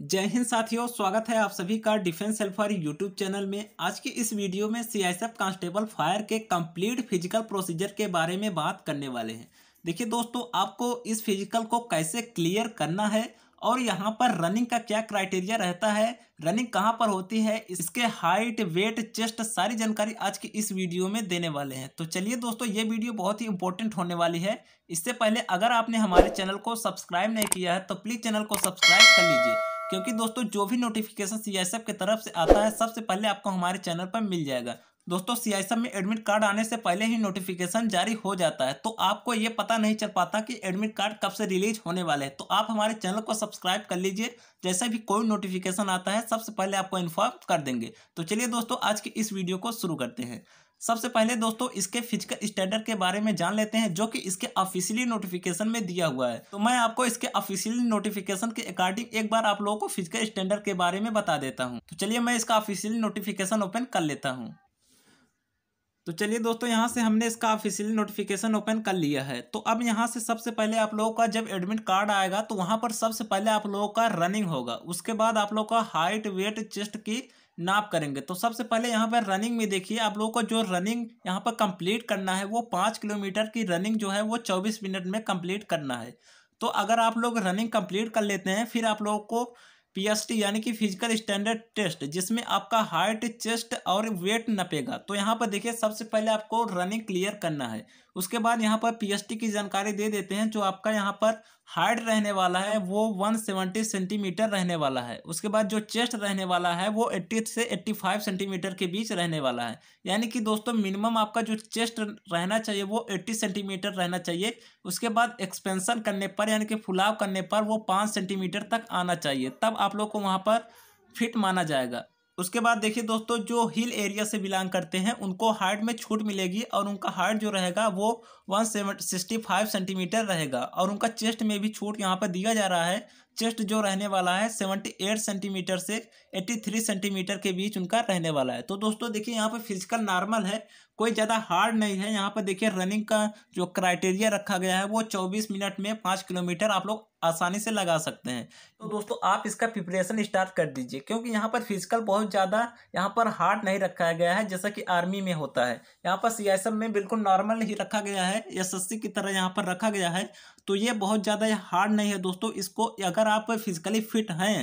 जय हिंद साथियों स्वागत है आप सभी का डिफेंस हेल्पर यूट्यूब चैनल में आज के इस वीडियो में सीआईएसएफ कांस्टेबल फायर के कंप्लीट फिजिकल प्रोसीजर के बारे में बात करने वाले हैं देखिए दोस्तों आपको इस फिजिकल को कैसे क्लियर करना है और यहाँ पर रनिंग का क्या क्राइटेरिया रहता है रनिंग कहाँ पर होती है इसके हाइट वेट चेस्ट सारी जानकारी आज की इस वीडियो में देने वाले हैं तो चलिए दोस्तों ये वीडियो बहुत ही इंपॉर्टेंट होने वाली है इससे पहले अगर आपने हमारे चैनल को सब्सक्राइब नहीं किया है तो प्लीज़ चैनल को सब्सक्राइब कर लीजिए क्योंकि दोस्तों जो भी नोटिफिकेशन सी के तरफ से आता है सबसे पहले आपको हमारे चैनल पर मिल जाएगा दोस्तों सी में एडमिट कार्ड आने से पहले ही नोटिफिकेशन जारी हो जाता है तो आपको ये पता नहीं चल पाता कि एडमिट कार्ड कब से रिलीज होने वाले हैं तो आप हमारे चैनल को सब्सक्राइब कर लीजिए जैसे भी कोई नोटिफिकेशन आता है सबसे पहले आपको इन्फॉर्म कर देंगे तो चलिए दोस्तों आज की इस वीडियो को शुरू करते हैं सबसे पहले दोस्तों इसके फिजिकल स्टैंडर्ड के बारे में जान लेते हैं जो कि इसके ऑफिशियली नोटिफिकेशन में दिया हुआ है तो मैं आपको इसके ऑफिशियली नोटिफिकेशन के अकॉर्डिंग एक बार आप लोगों को फिजिकल स्टैंडर्ड के बारे में बता देता हूँ तो चलिए मैं इसका ऑफिशियली नोटिफिकेशन ओपन कर लेता हूँ तो चलिए दोस्तों यहाँ से हमने इसका ऑफिशियल नोटिफिकेशन ओपन कर लिया है तो अब यहाँ से सबसे पहले आप लोगों का जब एडमिट कार्ड आएगा तो वहाँ पर सबसे पहले आप लोगों का रनिंग होगा उसके बाद आप लोगों का हाइट वेट चेस्ट की नाप करेंगे तो सबसे पहले यहाँ पर रनिंग में देखिए आप लोगों को जो रनिंग यहाँ पर कंप्लीट करना है वो पाँच किलोमीटर की रनिंग जो है वो चौबीस मिनट में कंप्लीट करना है तो अगर आप लोग रनिंग कंप्लीट कर लेते हैं फिर आप लोगों को पीएसटी यानी कि फिजिकल स्टैंडर्ड टेस्ट जिसमें आपका हाइट चेस्ट और वेट नपेगा तो यहाँ पर देखिए सबसे पहले आपको रनिंग क्लियर करना है उसके बाद यहाँ पर पीएसटी की जानकारी दे देते हैं जो आपका यहाँ पर हाइट रहने वाला है वो 170 सेंटीमीटर रहने वाला है उसके बाद जो चेस्ट रहने वाला है वो 80 से 85 सेंटीमीटर के बीच रहने वाला है यानी कि दोस्तों मिनिमम आपका जो चेस्ट रहना चाहिए वो 80 सेंटीमीटर रहना चाहिए उसके बाद एक्सपेंशन करने पर यानी कि फुलाव करने पर वो पाँच सेंटीमीटर तक आना चाहिए तब आप लोग को वहाँ पर फिट माना जाएगा उसके बाद देखिए दोस्तों जो हिल एरिया से बिलोंग करते हैं उनको हाइट में छूट मिलेगी और उनका हाइट जो रहेगा वो one seven sixty five centimetre रहेगा और उनका चेस्ट में भी छूट यहाँ पर दिया जा रहा है चेस्ट जो रहने वाला है सेवेंटी एट सेंटीमीटर से एट्टी थ्री सेंटीमीटर के बीच उनका रहने वाला है तो दोस्तों देखिए यहाँ पर फिजिकल नॉर्मल है कोई ज़्यादा हार्ड नहीं है यहाँ पर देखिए रनिंग का जो क्राइटेरिया रखा गया है वो चौबीस मिनट में पाँच किलोमीटर आप लोग आसानी से लगा सकते हैं तो दोस्तों आप इसका प्रिपरेशन स्टार्ट कर दीजिए क्योंकि यहाँ पर फिजिकल बहुत ज़्यादा यहाँ पर हार्ड नहीं रखा गया है जैसा कि आर्मी में होता है यहाँ पर सी में बिल्कुल नॉर्मल ही रखा गया है एस की तरह यहाँ पर रखा गया है तो ये बहुत ज़्यादा हार्ड नहीं है दोस्तों इसको अगर अगर आप फिजिकली फिट हैं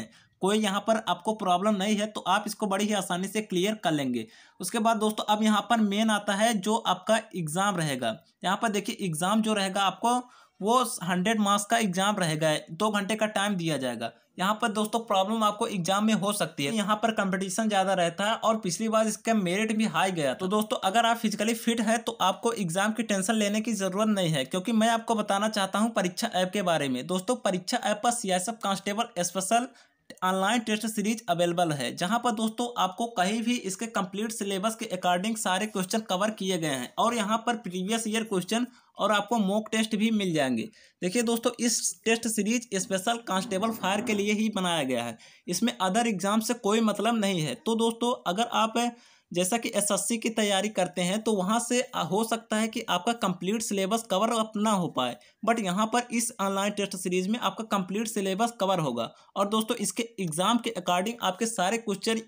कोई यहाँ पर आपको प्रॉब्लम नहीं है तो आप इसको बड़ी ही आसानी से क्लियर कर लेंगे उसके बाद दोस्तों अब यहाँ पर मेन आता है जो आपका एग्ज़ाम रहेगा यहाँ पर देखिए एग्ज़ाम जो रहेगा आपको वो हंड्रेड मार्क्स का एग्जाम रहेगा दो घंटे का टाइम दिया जाएगा यहाँ पर दोस्तों प्रॉब्लम आपको एग्जाम में हो सकती है यहाँ पर कंपटीशन ज़्यादा रहता है और पिछली बार इसका मेरिट भी हाई गया तो दोस्तों अगर आप फिजिकली फिट है तो आपको एग्जाम की टेंशन लेने की ज़रूरत नहीं है क्योंकि मैं आपको बताना चाहता हूँ परीक्षा ऐप के बारे में दोस्तों परीक्षा ऐप पर C constable special online test series available है जहां पर दोस्तों आपको कहीं भी इसके कंप्लीट सिलेबस के अकॉर्डिंग सारे क्वेश्चन कवर किए गए हैं और यहां पर प्रीवियस ईयर क्वेश्चन और आपको मॉक टेस्ट भी मिल जाएंगे देखिए दोस्तों इस test series special constable fire के लिए ही बनाया गया है इसमें अदर एग्जाम से कोई मतलब नहीं है तो दोस्तों अगर आप जैसा कि एसएससी की तैयारी करते हैं तो वहाँ से हो सकता है कि आपका कंप्लीट सिलेबस कवर अप ना हो पाए बट यहाँ पर इस ऑनलाइन टेस्ट सीरीज में आपका कंप्लीट सिलेबस कवर होगा और दोस्तों इसके एग्ज़ाम के अकॉर्डिंग आपके सारे क्वेश्चन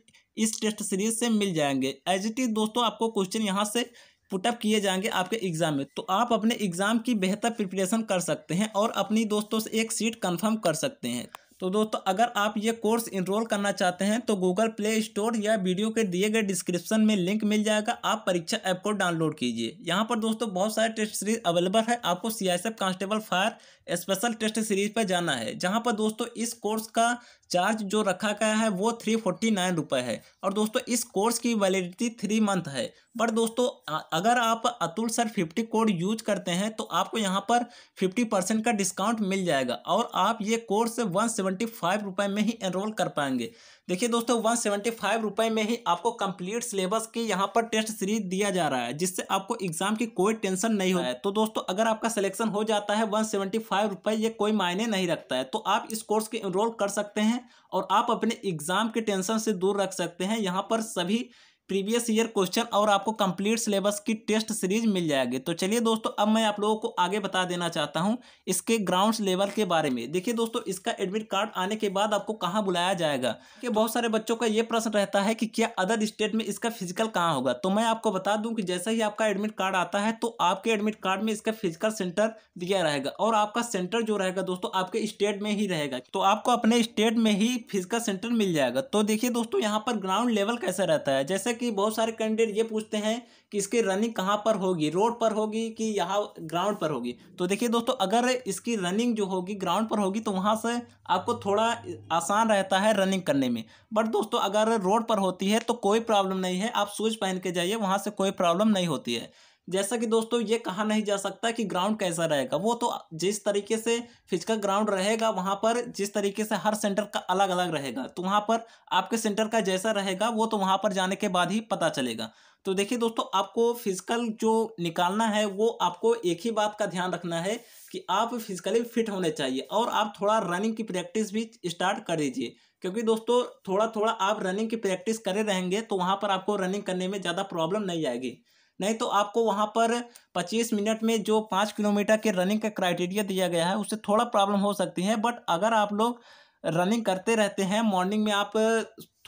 इस टेस्ट सीरीज से मिल जाएंगे एज इट इज़ दोस्तों आपको क्वेश्चन यहाँ से पुटअप किए जाएंगे आपके एग्ज़ाम में तो आप अपने एग्ज़ाम की बेहतर प्रिपरेशन कर सकते हैं और अपनी दोस्तों से एक सीट कन्फर्म कर सकते हैं तो दोस्तों अगर आप ये कोर्स इनरोल करना चाहते हैं तो गूगल प्ले स्टोर या वीडियो के दिए गए डिस्क्रिप्शन में लिंक मिल जाएगा आप परीक्षा ऐप को डाउनलोड कीजिए यहाँ पर दोस्तों बहुत सारे टेस्ट सीरीज अवेलेबल है आपको C constable fire special test series पर जाना है जहां पर दोस्तों इस कोर्स का चार्ज जो रखा गया है वो थ्री फोर्टी नाइन रुपये है और दोस्तों इस कोर्स की वैलिडिटी थ्री मंथ है पर दोस्तों अगर आप Atul sir fifty code use करते हैं तो आपको यहाँ पर फिफ्टी परसेंट का डिस्काउंट मिल जाएगा और आप ये कोर्स वन सेवेंटी फाइव रुपये में ही एनरोल कर पाएंगे देखिए दोस्तों वन सेवेंटी फाइव रुपये में ही आपको कंप्लीट सिलेबस के यहाँ पर टेस्ट सीरीज दिया जा रहा है जिससे आपको एग्जाम की कोई टेंशन नहीं हो है तो दोस्तों अगर आपका सिलेक्शन हो जाता है वन सेवेंटी फाइव रुपये ये कोई मायने नहीं रखता है तो आप इस कोर्स के इनरोल कर सकते हैं और आप अपने एग्जाम के टेंशन से दूर रख सकते हैं यहाँ पर सभी प्रीवियस ईयर क्वेश्चन और आपको कंप्लीट सिलेबस की टेस्ट सीरीज मिल जाएगी तो चलिए दोस्तों अब मैं आप लोगों को आगे बता देना चाहता हूं इसके ग्राउंड लेवल के बारे में देखिए दोस्तों इसका एडमिट कार्ड आने के बाद आपको कहाँ बुलाया जाएगा कि बहुत सारे बच्चों का ये प्रश्न रहता है कि क्या अदर स्टेट में इसका फिजिकल कहाँ होगा तो मैं आपको बता दूँ कि जैसा ही आपका एडमिट कार्ड आता है तो आपके एडमिट कार्ड में इसका फिजिकल सेंटर दिया रहेगा और आपका सेंटर जो रहेगा दोस्तों आपके स्टेट में ही रहेगा तो आपको अपने स्टेट में ही फिजिकल सेंटर मिल जाएगा तो देखिए दोस्तों यहाँ पर ग्राउंड लेवल कैसा रहता है जैसे कि बहुत सारे कैंडिडेट ये पूछते हैं कि इसकी रनिंग कहाँ पर होगी रोड पर होगी कि यहाँ ग्राउंड पर होगी तो देखिए दोस्तों अगर इसकी रनिंग जो होगी ग्राउंड पर होगी तो वहाँ से आपको थोड़ा आसान रहता है रनिंग करने में बट दोस्तों अगर रोड पर होती है तो कोई प्रॉब्लम नहीं है आप शूज़ पहन के जाइए वहाँ से कोई प्रॉब्लम नहीं होती है जैसा कि दोस्तों ये कहा नहीं जा सकता कि ग्राउंड कैसा रहेगा वो तो जिस तरीके से फिजिकल ग्राउंड रहेगा वहाँ पर जिस तरीके से हर सेंटर का अलग अलग रहेगा तो वहाँ पर आपके सेंटर का जैसा रहेगा वो तो वहाँ पर जाने के बाद ही पता चलेगा तो देखिए दोस्तों आपको फिजिकल जो निकालना है वो आपको एक ही बात का ध्यान रखना है कि आप फिजिकली फिट होने चाहिए और आप थोड़ा रनिंग की प्रैक्टिस भी स्टार्ट कर दीजिए क्योंकि दोस्तों थोड़ा थोड़ा आप रनिंग की प्रैक्टिस करे रहेंगे तो वहाँ पर आपको रनिंग करने में ज़्यादा प्रॉब्लम नहीं आएगी नहीं तो आपको वहाँ पर पच्चीस मिनट में जो पाँच किलोमीटर के रनिंग का क्राइटेरिया दिया गया है उससे थोड़ा प्रॉब्लम हो सकती है बट अगर आप लोग रनिंग करते रहते हैं मॉर्निंग में आप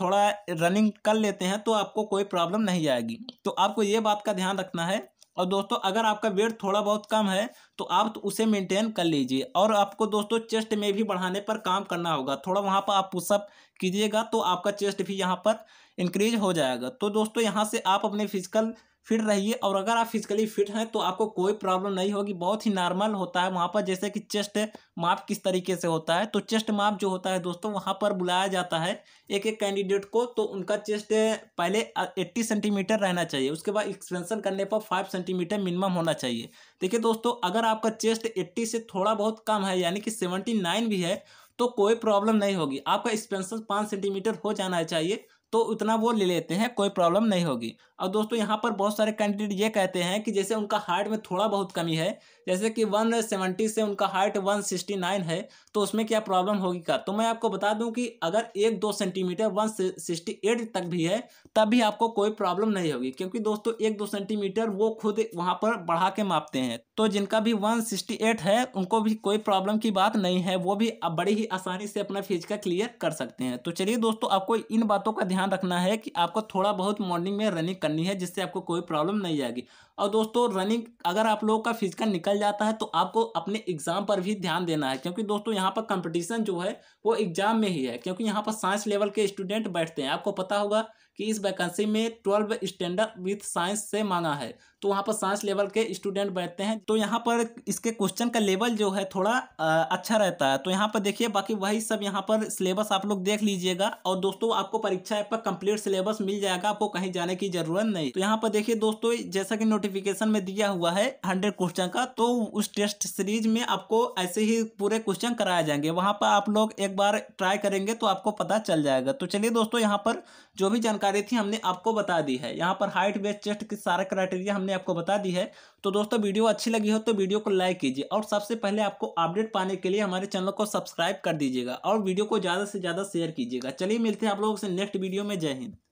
थोड़ा रनिंग कर लेते हैं तो आपको कोई प्रॉब्लम नहीं आएगी तो आपको ये बात का ध्यान रखना है और दोस्तों अगर आपका वेट थोड़ा बहुत कम है तो आप तो उसे मेंटेन कर लीजिए और आपको दोस्तों चेस्ट में भी बढ़ाने पर काम करना होगा थोड़ा वहाँ पर आप पुशअप कीजिएगा तो आपका चेस्ट भी यहाँ पर इंक्रीज हो जाएगा तो दोस्तों यहाँ से आप अपने फिजिकल फिट रहिए और अगर आप फिजिकली फिट हैं तो आपको कोई प्रॉब्लम नहीं होगी बहुत ही नॉर्मल होता है वहाँ पर जैसे कि चेस्ट माप किस तरीके से होता है तो चेस्ट माप जो होता है दोस्तों वहाँ पर बुलाया जाता है एक एक कैंडिडेट को तो उनका चेस्ट पहले एट्टी सेंटीमीटर रहना चाहिए उसके बाद एक्सपेंसन करने पर फाइव सेंटीमीटर मिनिमम होना चाहिए देखिए दोस्तों अगर आपका चेस्ट एट्टी से थोड़ा बहुत कम है यानी कि सेवेंटी नाइन भी है तो कोई प्रॉब्लम नहीं होगी आपका एक्सपेंसन पाँच सेंटीमीटर हो जाना चाहिए तो उतना वो ले लेते हैं कोई प्रॉब्लम नहीं होगी और दोस्तों यहाँ पर बहुत सारे कैंडिडेट ये कहते हैं कि जैसे उनका हार्ट में थोड़ा बहुत कमी है जैसे कि वन सेवेंटी से उनका हाइट वन सिक्सटी नाइन है तो उसमें क्या प्रॉब्लम होगी का तो मैं आपको बता दूं कि अगर एक दो सेंटीमीटर वन सिक्सटी एट तक भी है तब भी आपको कोई प्रॉब्लम नहीं होगी क्योंकि दोस्तों एक दो सेंटीमीटर वो खुद वहाँ पर बढ़ा के मापते हैं तो जिनका भी वन सिक्सटी एट है उनको भी कोई प्रॉब्लम की बात नहीं है वो भी आप बड़ी ही आसानी से अपना का क्लियर कर सकते हैं तो चलिए दोस्तों आपको इन बातों का ध्यान रखना है कि आपको थोड़ा बहुत मॉर्निंग में रनिंग करनी है जिससे आपको कोई प्रॉब्लम नहीं आएगी और दोस्तों रनिंग अगर आप लोगों का फिजिकल निकल जाता है तो आपको अपने एग्जाम पर भी ध्यान देना है क्योंकि दोस्तों यहाँ पर कंपटीशन जो है वो एग्जाम में ही है क्योंकि यहाँ पर साइंस लेवल के स्टूडेंट बैठते हैं आपको पता होगा कि इस वैकेंसी में ट्वेल्व स्टैंडर्ड विथ साइंस से मांगा है तो वहाँ पर साइंस लेवल के स्टूडेंट बैठते हैं तो यहाँ पर इसके क्वेश्चन का लेवल जो है थोड़ा अच्छा रहता है तो यहाँ पर देखिए बाकी वही सब यहाँ पर सिलेबस आप लोग देख लीजिएगा और दोस्तों आपको परीक्षा ऐप पर कंप्लीट सिलेबस मिल जाएगा आपको कहीं जाने की जरूरत नहीं तो यहाँ पर देखिए दोस्तों जैसा कि नोटिफिकेशन में दिया हुआ है हंड्रेड क्वेश्चन का तो उस टेस्ट सीरीज में आपको ऐसे ही पूरे क्वेश्चन कराए जाएंगे वहाँ पर आप लोग एक बार ट्राई करेंगे तो आपको पता चल जाएगा तो चलिए दोस्तों यहाँ पर जो भी जानकारी थी हमने आपको बता दी है यहाँ पर हाइट वेस्ट चेस्ट के सारे क्राइटेरिया हमने मैंने आपको बता दी है तो दोस्तों वीडियो अच्छी लगी हो तो वीडियो को लाइक कीजिए और सबसे पहले आपको अपडेट पाने के लिए हमारे चैनल को सब्सक्राइब कर दीजिएगा और वीडियो को ज़्यादा से ज़्यादा शेयर कीजिएगा चलिए मिलते हैं आप लोगों से नेक्स्ट वीडियो में जय हिंद